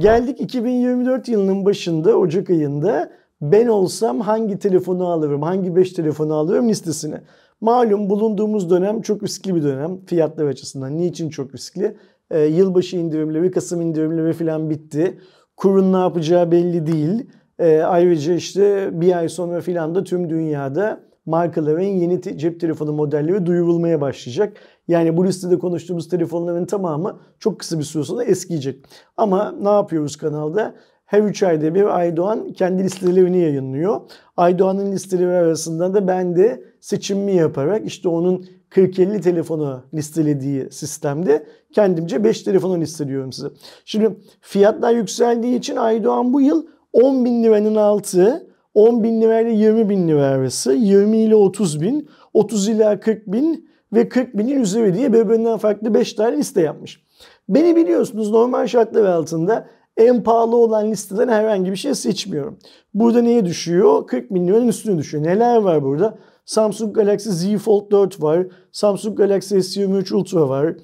Geldik 2024 yılının başında Ocak ayında ben olsam hangi telefonu alırım, hangi 5 telefonu alırım listesine. Malum bulunduğumuz dönem çok riskli bir dönem fiyatlar açısından. Niçin çok riskli? Ee, yılbaşı indirimleri, Kasım indirimleri falan bitti. Kurun ne yapacağı belli değil. Ee, ayrıca işte bir ay sonra filan da tüm dünyada markaların yeni te- cep telefonu modelleri duyurulmaya başlayacak. Yani bu listede konuştuğumuz telefonların tamamı çok kısa bir süre sonra eskiyecek. Ama ne yapıyoruz kanalda? Her 3 ayda bir Aydoğan kendi listelerini yayınlıyor. Aydoğan'ın listeleri arasında da ben de seçimimi yaparak işte onun 40-50 telefonu listelediği sistemde kendimce 5 telefonu listeliyorum size. Şimdi fiyatlar yükseldiği için Aydoğan bu yıl 10 bin liranın altı, 10 bin lirayla 20 bin lira arası, 20 ile 30 bin, 30 ile 40 bin, ve 40 binin üzeri diye birbirinden farklı 5 tane liste yapmış. Beni biliyorsunuz normal şartlar altında en pahalı olan listeden herhangi bir şey seçmiyorum. Burada neye düşüyor? 40 milyonun üstüne düşüyor. Neler var burada? Samsung Galaxy Z Fold 4 var. Samsung Galaxy S23 Ultra var.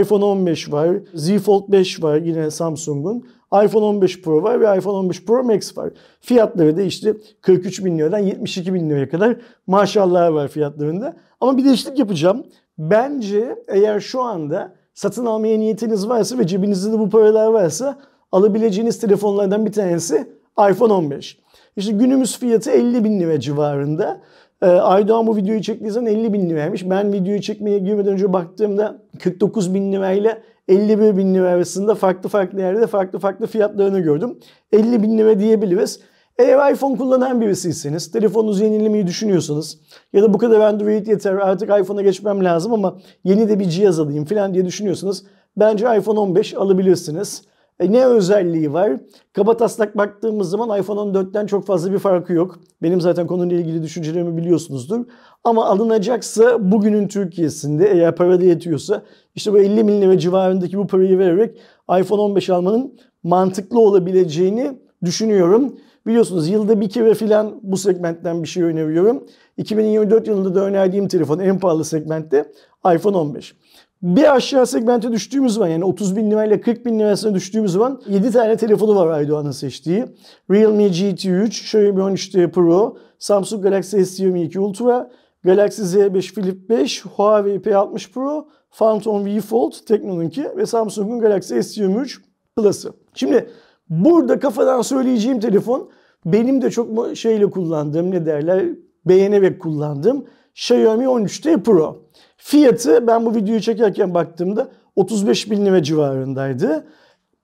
iPhone 15 var. Z Fold 5 var yine Samsung'un iPhone 15 Pro var ve iPhone 15 Pro Max var. Fiyatları da işte 43 bin liradan 72 bin liraya kadar maşallah var fiyatlarında. Ama bir değişiklik yapacağım. Bence eğer şu anda satın almaya niyetiniz varsa ve cebinizde de bu paralar varsa alabileceğiniz telefonlardan bir tanesi iPhone 15. İşte günümüz fiyatı 50 bin lira civarında. Ee, Aydoğan bu videoyu çektiği zaman 50 bin liraymış. Ben videoyu çekmeye girmeden önce baktığımda 49 bin lirayla 51 bin lira arasında farklı farklı yerde farklı farklı fiyatlarını gördüm. 50 bin lira diyebiliriz. Eğer iPhone kullanan birisiyseniz, telefonunuzu yenilemeyi düşünüyorsanız ya da bu kadar Android yeter artık iPhone'a geçmem lazım ama yeni de bir cihaz alayım falan diye düşünüyorsanız bence iPhone 15 alabilirsiniz. E ne özelliği var? Kaba taslak baktığımız zaman iPhone 14'ten çok fazla bir farkı yok. Benim zaten konuyla ilgili düşüncelerimi biliyorsunuzdur. Ama alınacaksa bugünün Türkiye'sinde eğer para da yetiyorsa işte bu 50 milyon ve civarındaki bu parayı vererek iPhone 15 almanın mantıklı olabileceğini düşünüyorum. Biliyorsunuz yılda bir kere filan bu segmentten bir şey öneriyorum. 2024 yılında da önerdiğim telefon en pahalı segmentte iPhone 15. Bir aşağı segmente düştüğümüz zaman yani 30 bin lirayla 40 bin lirasına düştüğümüz zaman 7 tane telefonu var Aydoğan'ın seçtiği. Realme GT3, Xiaomi 13 t Pro, Samsung Galaxy S22 Ultra, Galaxy Z5 Flip 5, Huawei P60 Pro, Phantom V Fold, Tekno'nunki ve Samsung'un Galaxy S23 Plus'ı. Şimdi burada kafadan söyleyeceğim telefon benim de çok şeyle kullandığım ne derler beğenerek kullandığım Xiaomi 13T Pro. Fiyatı ben bu videoyu çekerken baktığımda 35 bin lira civarındaydı.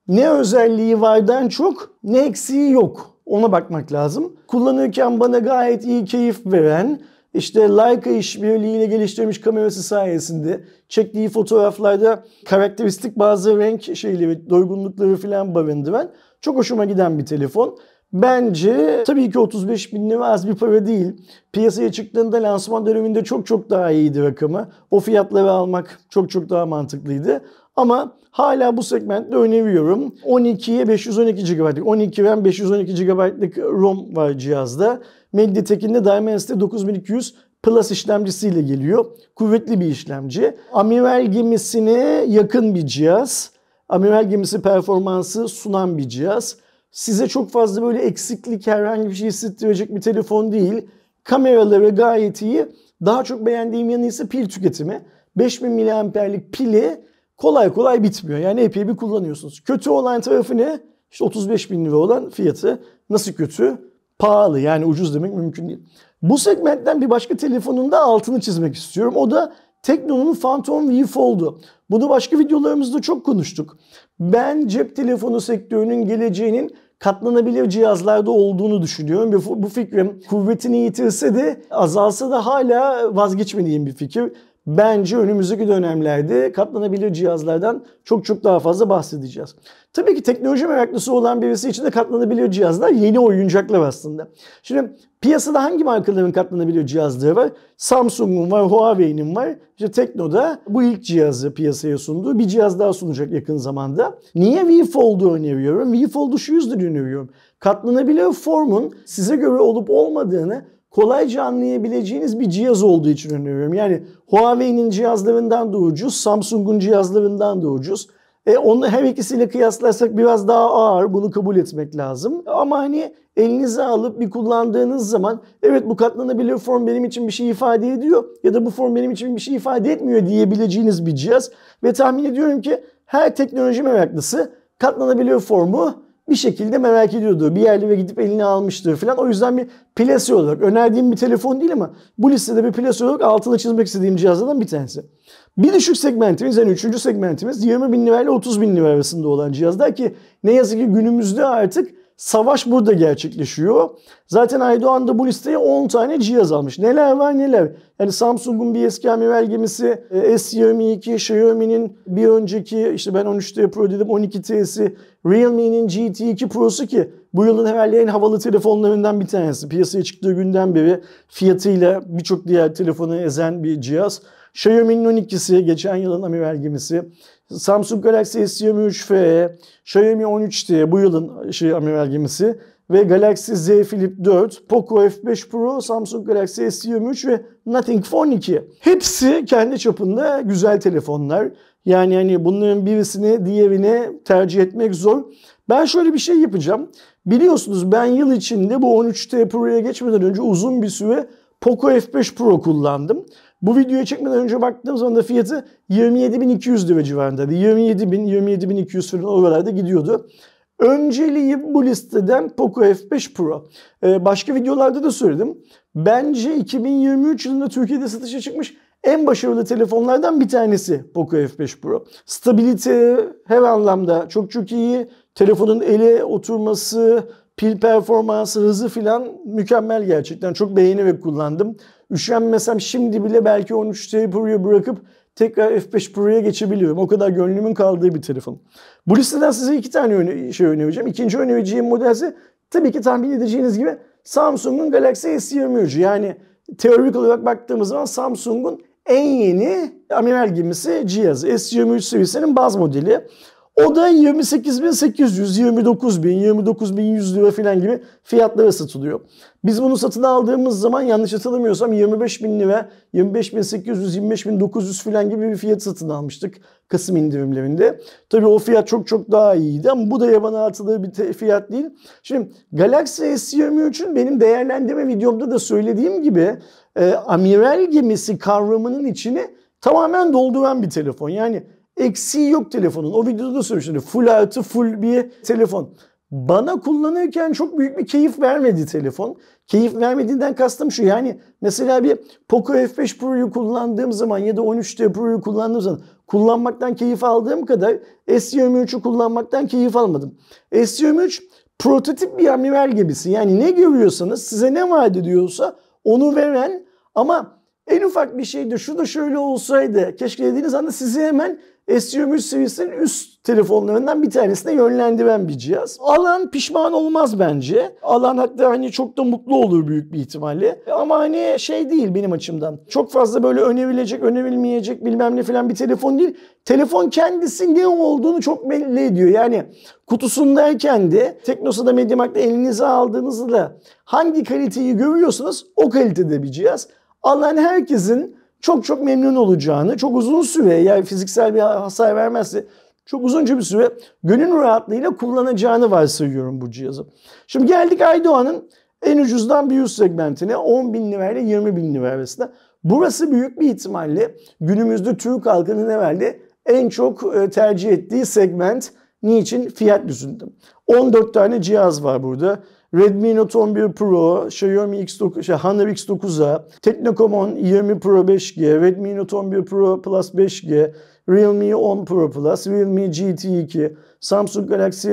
Ne özelliği vardan çok ne eksiği yok. Ona bakmak lazım. Kullanırken bana gayet iyi keyif veren, işte Leica işbirliğiyle geliştirilmiş kamerası sayesinde çektiği fotoğraflarda karakteristik bazı renk şeyleri, doygunlukları falan barındıran çok hoşuma giden bir telefon. Bence tabii ki 35 bin lira az bir para değil. Piyasaya çıktığında lansman döneminde çok çok daha iyiydi rakamı. O fiyatları almak çok çok daha mantıklıydı. Ama hala bu segmentte öneriyorum. 12'ye 512 GB'lık, 12 RAM 512 GB'lık ROM var cihazda. MediaTek'in de Dimensity 9200 Plus işlemcisiyle geliyor. Kuvvetli bir işlemci. Amiral gemisine yakın bir cihaz. Amiral gemisi performansı sunan bir cihaz size çok fazla böyle eksiklik herhangi bir şey hissettirecek bir telefon değil. Kameraları gayet iyi. Daha çok beğendiğim yanı ise pil tüketimi. 5000 miliamperlik pili kolay kolay bitmiyor. Yani epey bir kullanıyorsunuz. Kötü olan tarafı ne? İşte 35 bin lira olan fiyatı. Nasıl kötü? Pahalı yani ucuz demek mümkün değil. Bu segmentten bir başka telefonun da altını çizmek istiyorum. O da Tekno'nun Phantom V Fold'u. Bunu başka videolarımızda çok konuştuk. Ben cep telefonu sektörünün geleceğinin katlanabilir cihazlarda olduğunu düşünüyorum bu fikrim kuvvetini yitirse de azalsa da hala vazgeçmediğim bir fikir bence önümüzdeki dönemlerde katlanabilir cihazlardan çok çok daha fazla bahsedeceğiz. Tabii ki teknoloji meraklısı olan birisi için de katlanabilir cihazlar yeni oyuncaklar aslında. Şimdi piyasada hangi markaların katlanabilir cihazları var? Samsung'un var, Huawei'nin var. İşte da bu ilk cihazı piyasaya sundu. Bir cihaz daha sunacak yakın zamanda. Niye V Fold'u öneriyorum? V Fold'u şu yüzden öneriyorum. Katlanabilir formun size göre olup olmadığını kolayca anlayabileceğiniz bir cihaz olduğu için öneriyorum. Yani Huawei'nin cihazlarından da ucuz, Samsung'un cihazlarından da ucuz. E onu her ikisiyle kıyaslarsak biraz daha ağır bunu kabul etmek lazım. Ama hani elinize alıp bir kullandığınız zaman evet bu katlanabilir form benim için bir şey ifade ediyor ya da bu form benim için bir şey ifade etmiyor diyebileceğiniz bir cihaz. Ve tahmin ediyorum ki her teknoloji meraklısı katlanabilir formu bir şekilde merak ediyordu. Bir yerli ve gidip eline almıştı falan. O yüzden bir plasi olarak önerdiğim bir telefon değil ama bu listede bir plasi olarak altını çizmek istediğim cihazlardan bir tanesi. Bir düşük segmentimiz yani üçüncü segmentimiz 20 bin lira ile 30 bin lira arasında olan cihazlar ki ne yazık ki günümüzde artık Savaş burada gerçekleşiyor. Zaten Aydoğan da bu listeye 10 tane cihaz almış. Neler var neler. Yani Samsung'un bir eski amiral gemisi e, S22, Xiaomi'nin bir önceki işte ben 13'te Pro dedim 12T'si, Realme'nin GT2 Pro'su ki bu yılın herhalde en havalı telefonlarından bir tanesi. Piyasaya çıktığı günden beri fiyatıyla birçok diğer telefonu ezen bir cihaz. Xiaomi'nin 12'si, geçen yılın amiral gemisi. Samsung Galaxy S23 FE, Xiaomi 13T bu yılın şey amiral gemisi ve Galaxy Z Flip 4, Poco F5 Pro, Samsung Galaxy S23 ve Nothing Phone 2. Hepsi kendi çapında güzel telefonlar. Yani hani bunların birisini diğerine tercih etmek zor. Ben şöyle bir şey yapacağım. Biliyorsunuz ben yıl içinde bu 13T Pro'ya geçmeden önce uzun bir süre Poco F5 Pro kullandım. Bu videoya çekmeden önce baktığım zaman da fiyatı 27.200 lira civarındaydı. 27.000, 27.200 falan oralarda gidiyordu. Önceliği bu listeden Poco F5 Pro. Ee, başka videolarda da söyledim. Bence 2023 yılında Türkiye'de satışa çıkmış en başarılı telefonlardan bir tanesi Poco F5 Pro. Stabilite her anlamda çok çok iyi. Telefonun ele oturması, Pil performansı, hızı filan mükemmel gerçekten. Çok beğenerek kullandım. Üşenmesem şimdi bile belki 13 Ti Pro'yu bırakıp tekrar F5 Pro'ya geçebilirim. O kadar gönlümün kaldığı bir telefon. Bu listeden size iki tane öne şey önereceğim. İkinci önereceğim model tabii ki tahmin edeceğiniz gibi Samsung'un Galaxy S23. Yani teorik olarak baktığımız zaman Samsung'un en yeni amiral gemisi cihazı. S23 serisinin baz modeli. O da 28.800, 29.000, 29.100 lira falan gibi fiyatlara satılıyor. Biz bunu satın aldığımız zaman yanlış hatırlamıyorsam 25.000 lira, 25.800, 25.900 falan gibi bir fiyat satın almıştık Kasım indirimlerinde. Tabii o fiyat çok çok daha iyiydi ama bu da yabana atıldığı bir fiyat değil. Şimdi Galaxy S23'ün benim değerlendirme videomda da söylediğim gibi e, amiral gemisi kavramının içini tamamen dolduran bir telefon. Yani Eksiği yok telefonun. O videoda da söylemiştim. Hani full altı full bir telefon. Bana kullanırken çok büyük bir keyif vermedi telefon. Keyif vermediğinden kastım şu yani mesela bir Poco F5 Pro'yu kullandığım zaman ya da 13T Pro'yu kullandığım zaman kullanmaktan keyif aldığım kadar S23'ü kullanmaktan keyif almadım. S23 prototip bir amiral gibisi Yani ne görüyorsanız size ne vaat ediyorsa onu veren ama en ufak bir şeydi şu da şöyle olsaydı keşke dediğiniz anda sizi hemen SEO seviyesinin üst telefonlarından bir tanesine yönlendiren bir cihaz. Alan pişman olmaz bence. Alan hatta hani çok da mutlu olur büyük bir ihtimalle. Ama hani şey değil benim açımdan. Çok fazla böyle önerilecek, önerilmeyecek bilmem ne falan bir telefon değil. Telefon kendisi ne olduğunu çok belli ediyor. Yani kutusundayken de Teknosa'da Mediamarkt'ta elinize aldığınızda da hangi kaliteyi görüyorsunuz o kalitede bir cihaz. Allah'ın herkesin çok çok memnun olacağını, çok uzun süre yani fiziksel bir hasar vermezse çok uzunca bir süre gönül rahatlığıyla kullanacağını varsayıyorum bu cihazı. Şimdi geldik Aydoğan'ın en ucuzdan bir üst segmentine 10 bin lira ile 20 bin lira arasında. Burası büyük bir ihtimalle günümüzde Türk halkının herhalde en çok e, tercih ettiği segment. Niçin? Fiyat lüzumda. 14 tane cihaz var burada. Redmi Note 11 Pro, Xiaomi X9, şey, Honor X9'a, Technicomon 20 Pro 5G, Redmi Note 11 Pro Plus 5G, Realme 10 Pro Plus, Realme GT2, Samsung Galaxy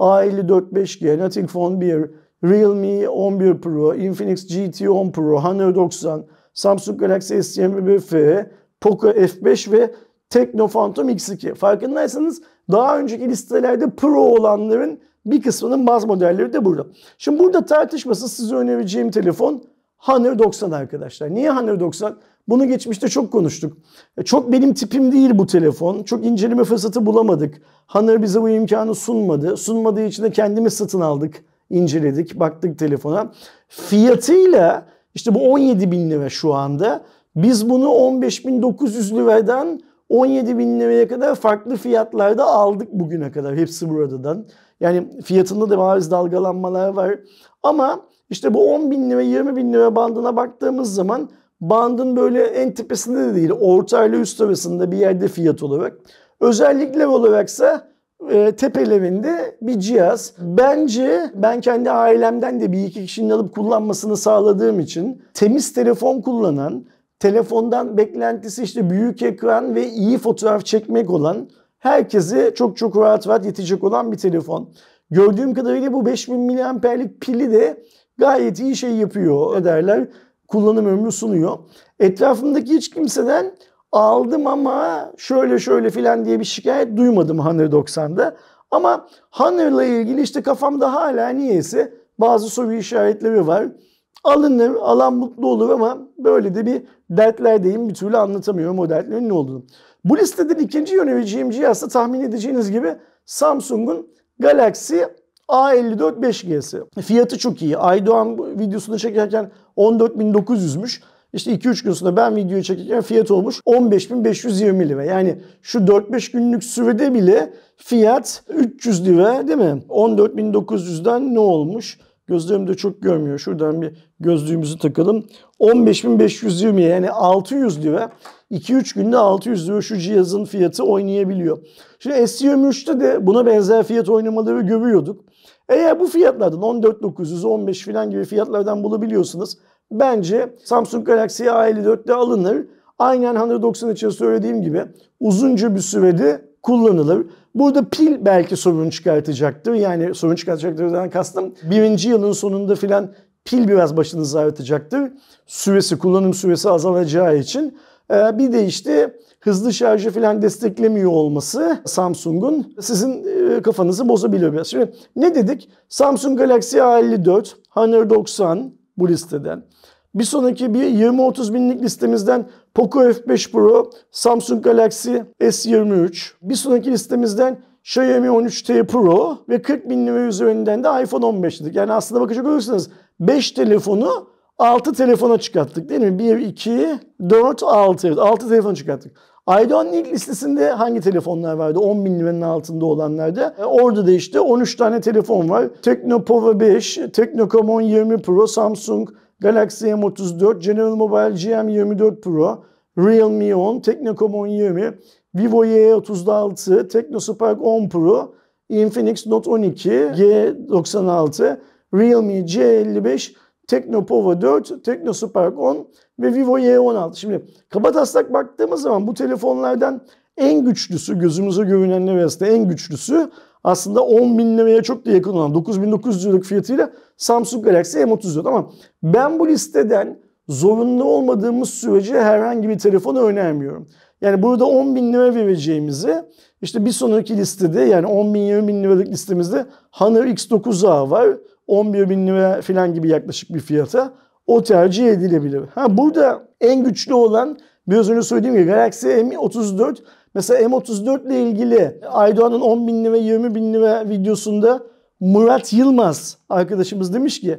A54 5G, Nothing Phone 1, Realme 11 Pro, Infinix GT 10 Pro, Honor 90, Samsung Galaxy S21 FE, Poco F5 ve Tekno Phantom X2. Farkındaysanız daha önceki listelerde Pro olanların bir kısmının bazı modelleri de burada. Şimdi burada tartışması size önereceğim telefon Honor 90 arkadaşlar. Niye Honor 90? Bunu geçmişte çok konuştuk. E, çok benim tipim değil bu telefon. Çok inceleme fırsatı bulamadık. Honor bize bu imkanı sunmadı. Sunmadığı için de kendimiz satın aldık. inceledik, baktık telefona. Fiyatıyla işte bu 17 bin lira şu anda. Biz bunu 15.900 liradan 17 bin liraya kadar farklı fiyatlarda aldık bugüne kadar. Hepsi buradan. Yani fiyatında da bazı dalgalanmalar var. Ama işte bu 10 bin lira 20 bin lira bandına baktığımız zaman bandın böyle en tepesinde de değil orta ile üst arasında bir yerde fiyat olarak. özellikle olaraksa e, tepelerinde bir cihaz. Bence ben kendi ailemden de bir iki kişinin alıp kullanmasını sağladığım için temiz telefon kullanan, telefondan beklentisi işte büyük ekran ve iyi fotoğraf çekmek olan herkese çok çok rahat rahat yetecek olan bir telefon. Gördüğüm kadarıyla bu 5000 miliamperlik pili de gayet iyi şey yapıyor. Ne derler? Kullanım ömrü sunuyor. Etrafımdaki hiç kimseden aldım ama şöyle şöyle filan diye bir şikayet duymadım Honor 90'da. Ama Honor'la ilgili işte kafamda hala niyeyse bazı soru işaretleri var. Alınır, alan mutlu olur ama böyle de bir dertlerdeyim. Bir türlü anlatamıyorum o dertlerin ne olduğunu. Bu listeden ikinci yönü ve GMG tahmin edeceğiniz gibi Samsung'un Galaxy A54 5G'si. Fiyatı çok iyi. Aydoğan videosunu çekerken 14.900'müş. İşte 2-3 gün sonra ben videoyu çekerken fiyat olmuş 15.520 lira. Yani şu 4-5 günlük sürede bile fiyat 300 lira değil mi? 14.900'den ne olmuş? Gözlerim de çok görmüyor. Şuradan bir gözlüğümüzü takalım. 15.520 yani 600 lira 2-3 günde 600 lira şu cihazın fiyatı oynayabiliyor. Şimdi STM3'te de buna benzer fiyat oynamaları görüyorduk. Eğer bu fiyatlardan 14900, 15 falan gibi fiyatlardan bulabiliyorsunuz, bence Samsung Galaxy A54'te alınır. Aynen 190 için söylediğim gibi uzunca bir sürede kullanılır. Burada pil belki sorun çıkartacaktır. Yani sorun çıkartacaktırdan kastım birinci yılın sonunda filan pil biraz başınızı ağrıtacaktır. Süresi, kullanım süresi azalacağı için. Ee, bir de işte hızlı şarjı falan desteklemiyor olması Samsung'un sizin e, kafanızı bozabiliyor biraz. Şimdi ne dedik? Samsung Galaxy A54, Honor 90 bu listeden. Bir sonraki bir 20-30 binlik listemizden Poco F5 Pro, Samsung Galaxy S23. Bir sonraki listemizden Xiaomi 13T Pro ve 40 bin lira üzerinden de iPhone 15 dedik. Yani aslında bakacak olursanız 5 telefonu 6 telefona çıkarttık değil mi? 1, 2, 4, 6. Evet 6 telefon çıkarttık. Aydoğan'ın ilk listesinde hangi telefonlar vardı? 10 bin liranın altında olanlarda. E, orada da işte 13 tane telefon var. Power 5, Teknocom 1020 Pro, Samsung, Galaxy M34, General Mobile GM24 Pro, Realme 10, Technicom 1020, Vivo Y36, Technospark 10 Pro, Infinix Note 12, G96, Realme C55, Tekno Pova 4, Tekno Spark 10 ve Vivo Y16. Şimdi kabataslak baktığımız zaman bu telefonlardan en güçlüsü, gözümüze görünenler arasında en güçlüsü aslında 10 bin liraya çok da yakın olan 9900 liralık fiyatıyla Samsung Galaxy M34. Ama ben bu listeden zorunlu olmadığımız sürece herhangi bir telefonu önermiyorum. Yani burada 10 bin lira vereceğimizi işte bir sonraki listede yani 10 bin 20 bin liralık listemizde Honor X9A var. 11 bin lira falan gibi yaklaşık bir fiyata o tercih edilebilir. Ha burada en güçlü olan biraz önce söylediğim gibi Galaxy M34 mesela M34 ile ilgili Aydoğan'ın 10 bin lira 20 bin lira videosunda Murat Yılmaz arkadaşımız demiş ki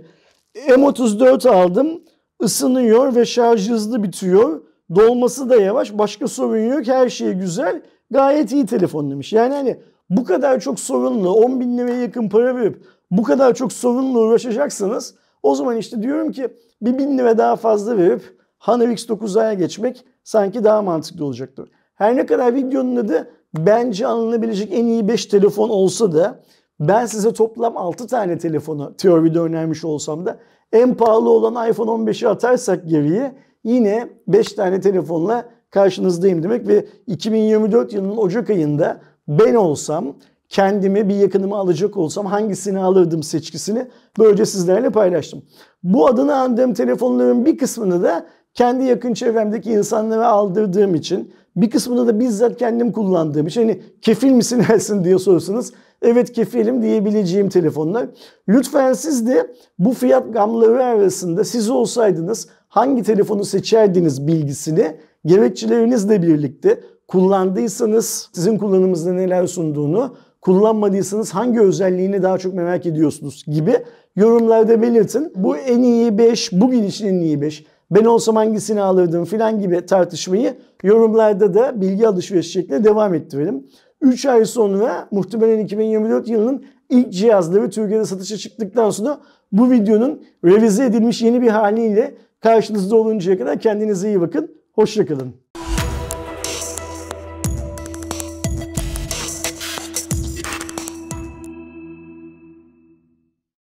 M34 aldım ısınıyor ve şarj hızlı bitiyor. Dolması da yavaş başka sorun yok her şey güzel gayet iyi telefon demiş. Yani hani bu kadar çok sorunlu 10 bin liraya yakın para verip bu kadar çok sorunla uğraşacaksanız o zaman işte diyorum ki bir bin lira daha fazla verip Honor X9A'ya geçmek sanki daha mantıklı olacaktır. Her ne kadar videonun adı bence alınabilecek en iyi 5 telefon olsa da ben size toplam 6 tane telefonu teoride önermiş olsam da en pahalı olan iPhone 15'i atarsak geriye yine 5 tane telefonla karşınızdayım demek ve 2024 yılının Ocak ayında ben olsam Kendimi bir yakınımı alacak olsam hangisini alırdım seçkisini böylece sizlerle paylaştım. Bu adını andığım telefonların bir kısmını da kendi yakın çevremdeki insanlara aldırdığım için bir kısmını da bizzat kendim kullandığım için hani kefil misin Ersin diye sorsanız evet kefilim diyebileceğim telefonlar. Lütfen siz de bu fiyat gamları arasında siz olsaydınız hangi telefonu seçerdiniz bilgisini gerekçelerinizle birlikte kullandıysanız sizin kullanımınızda neler sunduğunu kullanmadıysanız hangi özelliğini daha çok merak ediyorsunuz gibi yorumlarda belirtin. Bu en iyi 5, bugün için en iyi 5, ben olsam hangisini alırdım filan gibi tartışmayı yorumlarda da bilgi alışveriş şeklinde devam ettirelim. 3 ay sonra muhtemelen 2024 yılının ilk cihazları Türkiye'de satışa çıktıktan sonra bu videonun revize edilmiş yeni bir haliyle karşınızda oluncaya kadar kendinize iyi bakın. Hoşçakalın.